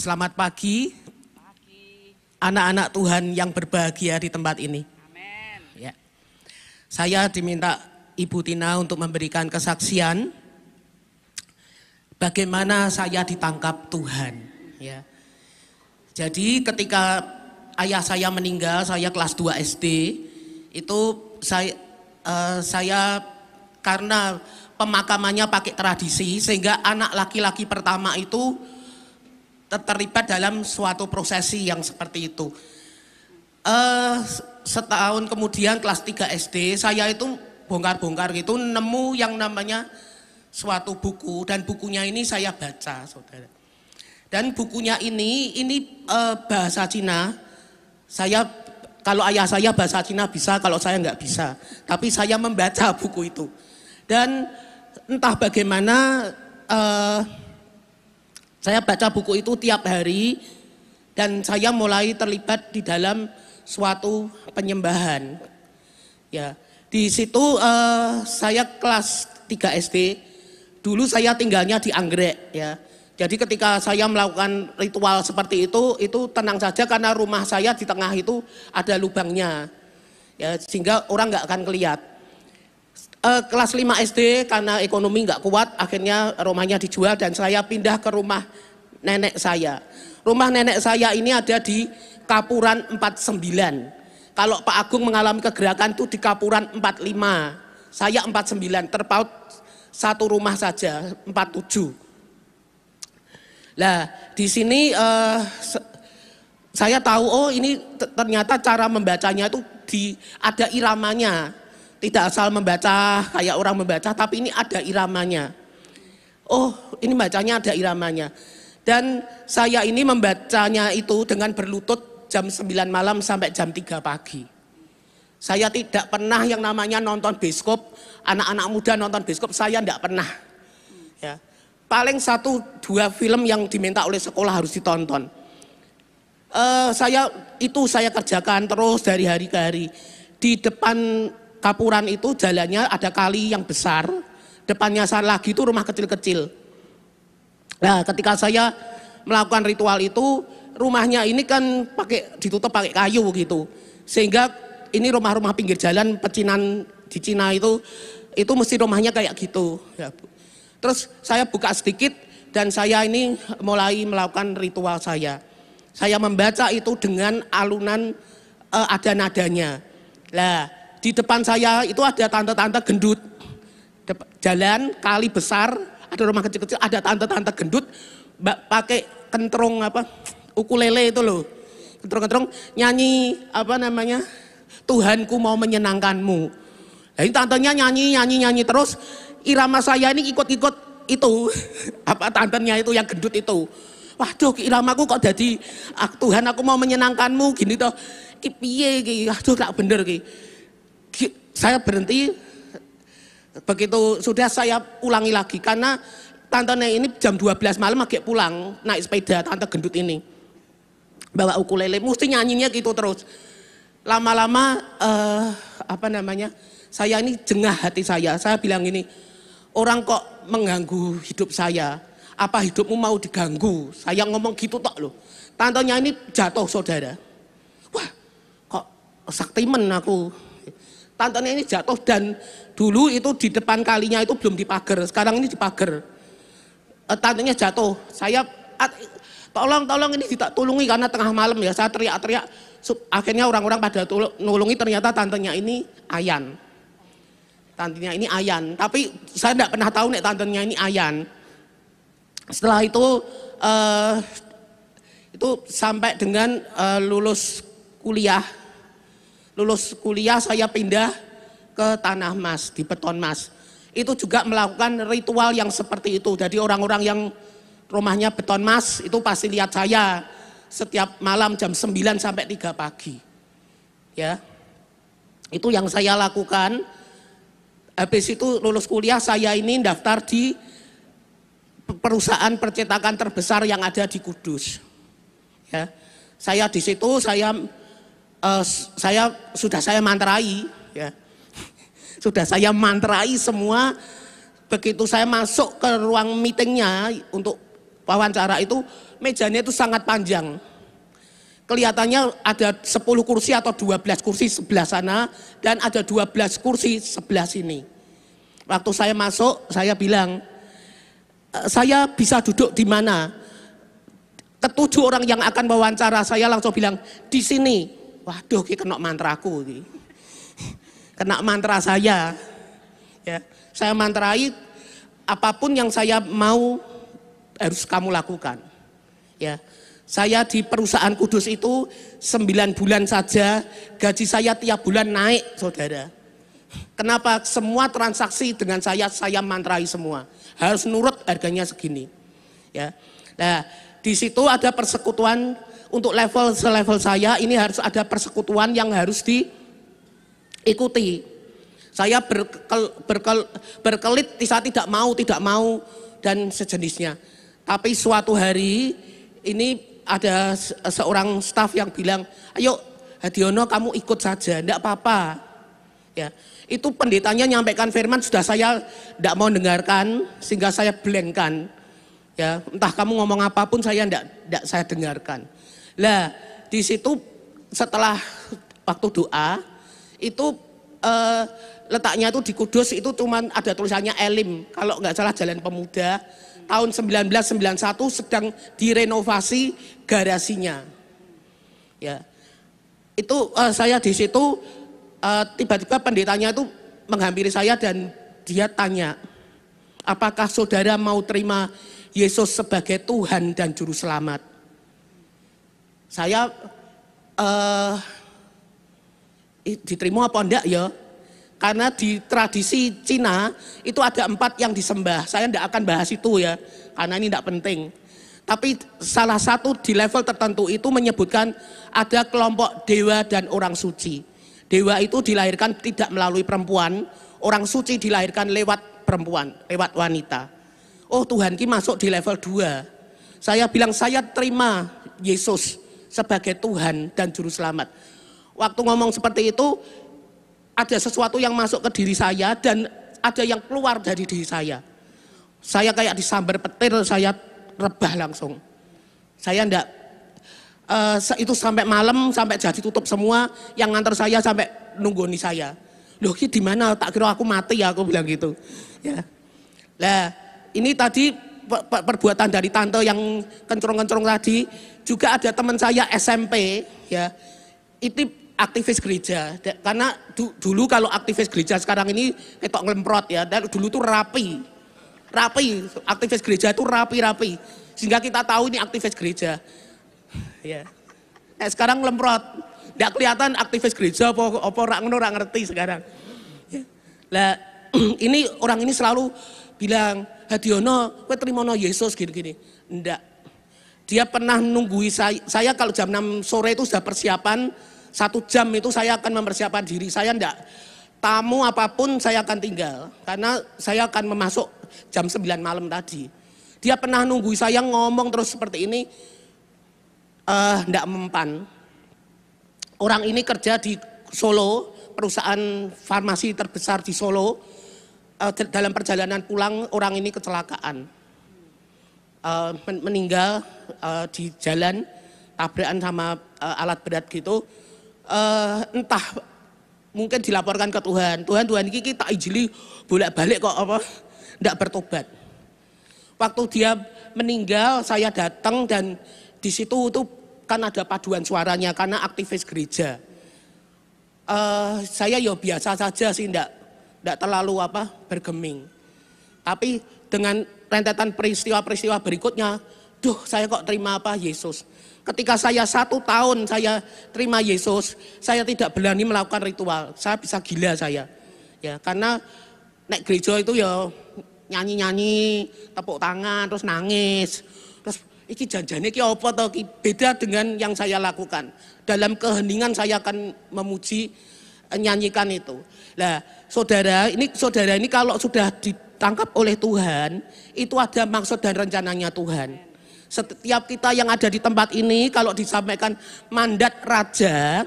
Selamat pagi, anak-anak Tuhan yang berbahagia di tempat ini. Amen. Ya. Saya diminta Ibu Tina untuk memberikan kesaksian bagaimana saya ditangkap Tuhan. Ya. Jadi ketika ayah saya meninggal, saya kelas 2 SD, itu saya uh, saya karena pemakamannya pakai tradisi sehingga anak laki-laki pertama itu terlibat dalam suatu prosesi yang seperti itu. Uh, setahun kemudian kelas 3 SD saya itu bongkar-bongkar gitu nemu yang namanya suatu buku dan bukunya ini saya baca saudara. Dan bukunya ini ini uh, bahasa Cina. Saya kalau ayah saya bahasa Cina bisa, kalau saya nggak bisa. Tapi saya membaca buku itu. Dan entah bagaimana uh, saya baca buku itu tiap hari dan saya mulai terlibat di dalam suatu penyembahan. Ya, di situ uh, saya kelas 3 SD. Dulu saya tinggalnya di Anggrek ya. Jadi ketika saya melakukan ritual seperti itu, itu tenang saja karena rumah saya di tengah itu ada lubangnya. Ya, sehingga orang nggak akan kelihatan uh, kelas 5 SD karena ekonomi nggak kuat akhirnya rumahnya dijual dan saya pindah ke rumah nenek saya. Rumah nenek saya ini ada di Kapuran 49. Kalau Pak Agung mengalami kegerakan itu di Kapuran 45. Saya 49 terpaut satu rumah saja 47. Nah, di sini uh, saya tahu oh ini ternyata cara membacanya itu di ada iramanya tidak asal membaca kayak orang membaca, tapi ini ada iramanya. Oh, ini bacanya ada iramanya. Dan saya ini membacanya itu dengan berlutut jam 9 malam sampai jam 3 pagi. Saya tidak pernah yang namanya nonton biskop, anak-anak muda nonton biskop, saya tidak pernah. Ya. Paling satu dua film yang diminta oleh sekolah harus ditonton. Uh, saya itu saya kerjakan terus dari hari ke hari. Di depan Kapuran itu jalannya ada kali yang besar, depannya sana lagi itu rumah kecil-kecil. Nah, ketika saya melakukan ritual itu, rumahnya ini kan pakai ditutup pakai kayu gitu. Sehingga ini rumah-rumah pinggir jalan pecinan di Cina itu itu mesti rumahnya kayak gitu. Ya Terus saya buka sedikit dan saya ini mulai melakukan ritual saya. Saya membaca itu dengan alunan uh, ada nadanya. Lah, di depan saya itu ada tante-tante gendut. jalan kali besar, ada rumah kecil-kecil, ada tante-tante gendut mbak pakai kentrong apa ukulele itu loh. Kentrong-kentrong nyanyi apa namanya? Tuhanku mau menyenangkanmu. Nah, ini tantenya nyanyi nyanyi nyanyi terus irama saya ini ikut-ikut itu apa tantenya itu yang gendut itu. Waduh, iramaku kok jadi ah, Tuhan aku mau menyenangkanmu gini toh. Ki piye Aduh, gak bener ki. Saya berhenti begitu sudah saya ulangi lagi karena tantenya ini jam 12 malam agak pulang naik sepeda tante gendut ini bawa ukulele mesti nyanyinya gitu terus lama-lama uh, apa namanya saya ini jengah hati saya saya bilang ini orang kok mengganggu hidup saya apa hidupmu mau diganggu saya ngomong gitu tak loh tantenya ini jatuh saudara wah kok saktimen aku Tantenya ini jatuh dan dulu itu di depan kalinya itu belum dipagar. Sekarang ini dipagar. Eh, tantenya jatuh. Saya tolong tolong ini tidak tulungi karena tengah malam ya. Saya teriak-teriak. Akhirnya orang-orang pada nolongi ternyata tantenya ini Ayan. Tantenya ini Ayan. Tapi saya tidak pernah tahu nih tantenya ini Ayan. Setelah itu uh, itu sampai dengan uh, lulus kuliah Lulus kuliah saya pindah ke Tanah Mas, di Beton Mas. Itu juga melakukan ritual yang seperti itu. Jadi orang-orang yang rumahnya Beton Mas itu pasti lihat saya setiap malam jam 9 sampai 3 pagi. Ya. Itu yang saya lakukan. Habis itu lulus kuliah saya ini daftar di perusahaan percetakan terbesar yang ada di Kudus. Ya. Saya di situ saya uh, saya sudah saya mantrai, ya. sudah saya mantrai semua. Begitu saya masuk ke ruang meetingnya untuk wawancara itu, mejanya itu sangat panjang. Kelihatannya ada 10 kursi atau 12 kursi sebelah sana dan ada 12 kursi sebelah sini. Waktu saya masuk, saya bilang, eh, saya bisa duduk di mana? Ketujuh orang yang akan wawancara saya langsung bilang, di sini. Waduh, ki kena mantraku ki. Kena mantra saya. Ya, saya mantrai apapun yang saya mau harus kamu lakukan. Ya. Saya di perusahaan Kudus itu 9 bulan saja gaji saya tiap bulan naik, Saudara. Kenapa semua transaksi dengan saya saya mantrai semua. Harus nurut harganya segini. Ya. Nah, di situ ada persekutuan untuk level selevel saya ini harus ada persekutuan yang harus diikuti. Saya berkel, berkel, berkelit, saya tidak mau, tidak mau dan sejenisnya. Tapi suatu hari ini ada seorang staf yang bilang, ayo Hadiono kamu ikut saja, tidak apa-apa. Ya, itu pendetanya nyampaikan firman sudah saya tidak mau dengarkan sehingga saya blengkan. Ya, entah kamu ngomong apapun saya tidak saya dengarkan. Lah, di situ setelah waktu doa itu eh, letaknya itu di Kudus itu cuman ada tulisannya Elim kalau nggak salah Jalan Pemuda tahun 1991 sedang direnovasi garasinya. Ya. Itu eh, saya di situ eh, tiba-tiba pendetanya itu menghampiri saya dan dia tanya, "Apakah saudara mau terima Yesus sebagai Tuhan dan juru selamat?" Saya eh, diterima apa enggak ya? Karena di tradisi Cina itu ada empat yang disembah. Saya tidak akan bahas itu ya, karena ini tidak penting. Tapi salah satu di level tertentu itu menyebutkan ada kelompok dewa dan orang suci. Dewa itu dilahirkan tidak melalui perempuan, orang suci dilahirkan lewat perempuan, lewat wanita. Oh Tuhan ki masuk di level 2. Saya bilang saya terima Yesus sebagai Tuhan dan Juru Selamat. Waktu ngomong seperti itu, ada sesuatu yang masuk ke diri saya dan ada yang keluar dari diri saya. Saya kayak disambar petir, saya rebah langsung. Saya enggak, uh, eh, itu sampai malam, sampai jadi tutup semua, yang ngantar saya sampai nih saya. Loh, ini di mana? Tak kira aku mati ya, aku bilang gitu. Ya. Nah, ini tadi perbuatan dari tante yang kencrong-kencrong tadi juga ada teman saya SMP ya itu aktivis gereja karena du, dulu kalau aktivis gereja sekarang ini ketok ngelemprot ya dan dulu tuh rapi rapi aktivis gereja itu rapi-rapi sehingga kita tahu ini aktivis gereja ya eh, sekarang ngelemprot tidak kelihatan aktivis gereja apa apa orang orang ngerti sekarang ya. lah ini orang ini selalu bilang Hadiono, kue terima no Yesus gini-gini. Enggak, dia pernah menunggui saya, saya kalau jam 6 sore itu sudah persiapan, satu jam itu saya akan mempersiapkan diri, saya enggak tamu apapun saya akan tinggal karena saya akan memasuk jam 9 malam tadi. Dia pernah nunggu saya ngomong terus seperti ini eh enggak mempan. Orang ini kerja di Solo, perusahaan farmasi terbesar di Solo. Eh, dalam perjalanan pulang orang ini kecelakaan uh, meninggal uh, di jalan tabrakan sama uh, alat berat gitu uh, entah mungkin dilaporkan ke Tuhan Tuhan Tuhan ini tak ijili bolak balik kok apa tidak bertobat waktu dia meninggal saya datang dan di situ tuh kan ada paduan suaranya karena aktivis gereja uh, saya ya biasa saja sih tidak tidak terlalu apa bergeming tapi dengan rentetan peristiwa-peristiwa berikutnya, duh saya kok terima apa Yesus. Ketika saya satu tahun saya terima Yesus, saya tidak berani melakukan ritual. Saya bisa gila saya. Ya, karena naik gereja itu ya nyanyi-nyanyi, tepuk tangan, terus nangis. Terus iki janjane iki apa to iki beda dengan yang saya lakukan. Dalam keheningan saya akan memuji eh, nyanyikan itu. Nah, saudara, ini saudara ini kalau sudah di ditangkap oleh Tuhan, itu ada maksud dan rencananya Tuhan. Setiap kita yang ada di tempat ini, kalau disampaikan mandat raja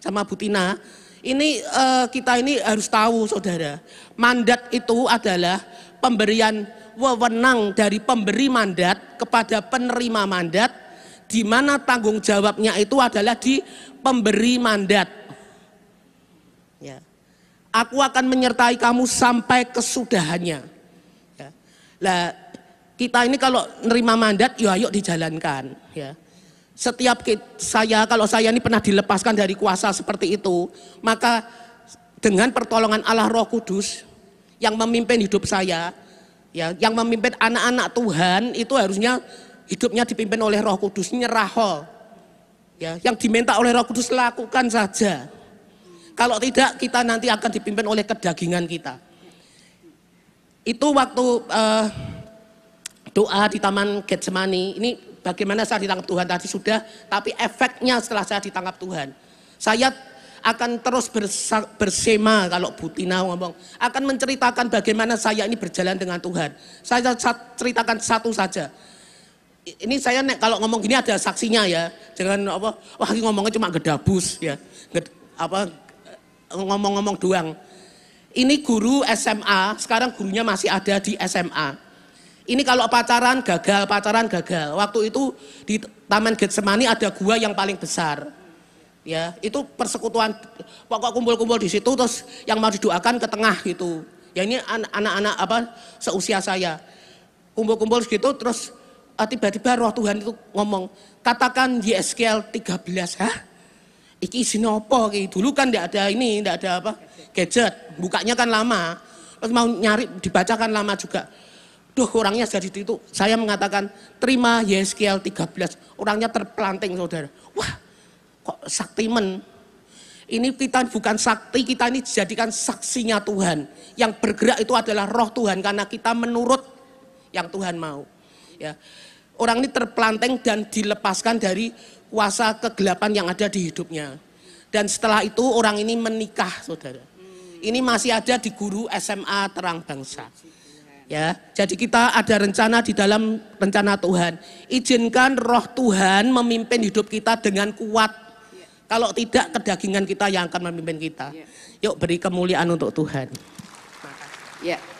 sama Butina, ini uh, kita ini harus tahu saudara, mandat itu adalah pemberian wewenang dari pemberi mandat kepada penerima mandat, di mana tanggung jawabnya itu adalah di pemberi mandat. Ya. Aku akan menyertai kamu sampai kesudahannya. Ya. Nah, kita ini kalau nerima mandat, yuk, ya ayo dijalankan. Ya. Setiap saya, kalau saya ini pernah dilepaskan dari kuasa seperti itu, maka dengan pertolongan Allah Roh Kudus yang memimpin hidup saya, ya, yang memimpin anak-anak Tuhan itu harusnya hidupnya dipimpin oleh Roh Kudus, nyerahol. Ya, yang diminta oleh Roh Kudus lakukan saja. Kalau tidak kita nanti akan dipimpin oleh kedagingan kita. Itu waktu uh, doa di Taman Getsemani. Ini bagaimana saya ditangkap Tuhan tadi sudah, tapi efeknya setelah saya ditangkap Tuhan. Saya akan terus bersema kalau Butina ngomong akan menceritakan bagaimana saya ini berjalan dengan Tuhan. Saya ceritakan satu saja. Ini saya kalau ngomong gini ada saksinya ya. Jangan apa wah ngomongnya cuma gedabus ya. apa ngomong-ngomong doang. Ini guru SMA, sekarang gurunya masih ada di SMA. Ini kalau pacaran gagal, pacaran gagal. Waktu itu di Taman Getsemani ada gua yang paling besar. Ya, itu persekutuan pokok kumpul-kumpul di situ terus yang mau didoakan ke tengah gitu. Ya ini anak-anak apa seusia saya. Kumpul-kumpul gitu terus eh, tiba-tiba roh Tuhan itu ngomong, "Katakan YSKL 13, ha? Iki isi apa? Iki? Dulu kan tidak ada ini, tidak ada apa? Gadget. Bukanya kan lama. Terus mau nyari, dibacakan lama juga. Duh orangnya jadi itu. Saya mengatakan, terima YSKL 13. Orangnya terpelanting saudara. Wah, kok saktimen. Ini kita bukan sakti, kita ini dijadikan saksinya Tuhan. Yang bergerak itu adalah roh Tuhan karena kita menurut yang Tuhan mau. Ya orang ini terpelanteng dan dilepaskan dari kuasa kegelapan yang ada di hidupnya. Dan setelah itu orang ini menikah, saudara. Ini masih ada di guru SMA Terang Bangsa. Ya, jadi kita ada rencana di dalam rencana Tuhan. Izinkan roh Tuhan memimpin hidup kita dengan kuat. Kalau tidak kedagingan kita yang akan memimpin kita. Ya. Yuk beri kemuliaan untuk Tuhan. Ya.